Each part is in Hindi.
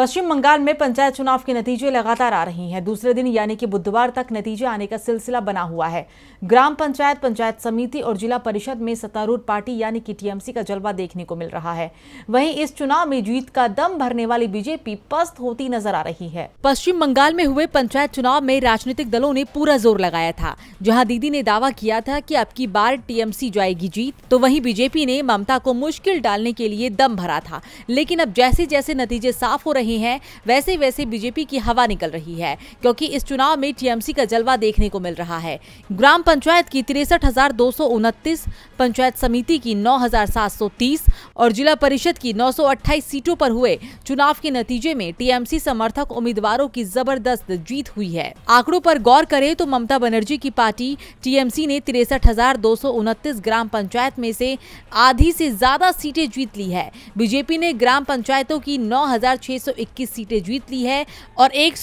पश्चिम बंगाल में पंचायत चुनाव के नतीजे लगातार आ रही हैं दूसरे दिन यानी कि बुधवार तक नतीजे आने का सिलसिला बना हुआ है ग्राम पंचायत पंचायत समिति और जिला परिषद में सत्तारूढ़ पार्टी यानी कि टीएमसी का जलवा देखने को मिल रहा है वहीं इस चुनाव में जीत का दम भरने वाली बीजेपी पस्त होती नजर आ रही है पश्चिम बंगाल में हुए पंचायत चुनाव में राजनीतिक दलों ने पूरा जोर लगाया था जहाँ दीदी ने दावा किया था की अब की बार टीएमसी जाएगी जीत तो वही बीजेपी ने ममता को मुश्किल डालने के लिए दम भरा था लेकिन अब जैसे जैसे नतीजे साफ हो रहे रही है वैसे वैसे बीजेपी की हवा निकल रही है क्योंकि इस चुनाव में टीएमसी का जलवा देखने को मिल रहा है ग्राम पंचायत की तिरसठ पंचायत समिति की तीस और जिला परिषद की अट्ठाईस सीटों पर हुए चुनाव के नतीजे में टीएमसी समर्थक उम्मीदवारों की जबरदस्त जीत हुई है आंकड़ों पर गौर करें तो ममता बनर्जी की पार्टी टीएमसी ने तिरसठ ग्राम पंचायत में से आधी से ज्यादा सीटें जीत ली है बीजेपी ने ग्राम पंचायतों की नौ 121 सीटें जीत ली है और एक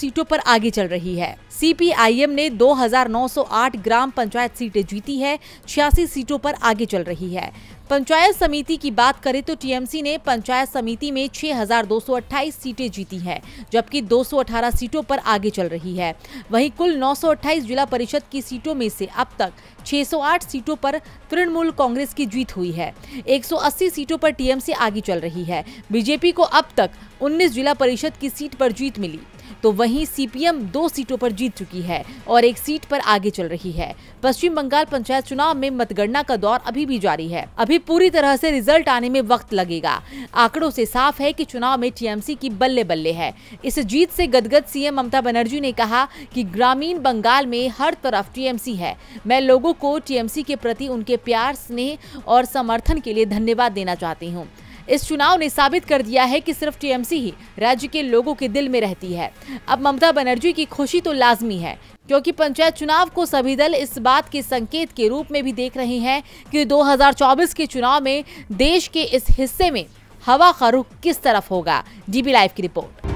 सीटों पर आगे चल रही है सीपीआईएम ने 2908 ग्राम पंचायत सीटें जीती है छियासी सीटों पर आगे चल रही है पंचायत समिति की बात करें तो टीएमसी ने पंचायत समिति में 6,228 सीटें जीती हैं, जबकि 218 सीटों पर आगे चल रही है वहीं कुल 928 जिला परिषद की सीटों में से अब तक 608 सीटों पर तृणमूल कांग्रेस की जीत हुई है 180 सीटों पर टीएमसी आगे चल रही है बीजेपी को अब तक 19 जिला परिषद की सीट पर जीत मिली तो वहीं सीपीएम दो सीटों पर जीत चुकी है और एक सीट पर आगे चल रही है पश्चिम बंगाल पंचायत चुनाव में मतगणना का दौर अभी भी जारी है अभी पूरी तरह से रिजल्ट आने में वक्त लगेगा आंकड़ों से साफ है कि चुनाव में टीएमसी की बल्ले बल्ले है इस जीत से गदगद सीएम ममता बनर्जी ने कहा कि ग्रामीण बंगाल में हर तरफ टीएमसी है मैं लोगों को टीएमसी के प्रति उनके प्यार स्नेह और समर्थन के लिए धन्यवाद देना चाहती हूँ इस चुनाव ने साबित कर दिया है कि सिर्फ टीएमसी ही राज्य के लोगों के दिल में रहती है अब ममता बनर्जी की खुशी तो लाजमी है क्योंकि पंचायत चुनाव को सभी दल इस बात के संकेत के रूप में भी देख रहे हैं कि 2024 के चुनाव में देश के इस हिस्से में हवा का रुख किस तरफ होगा डीबी लाइव की रिपोर्ट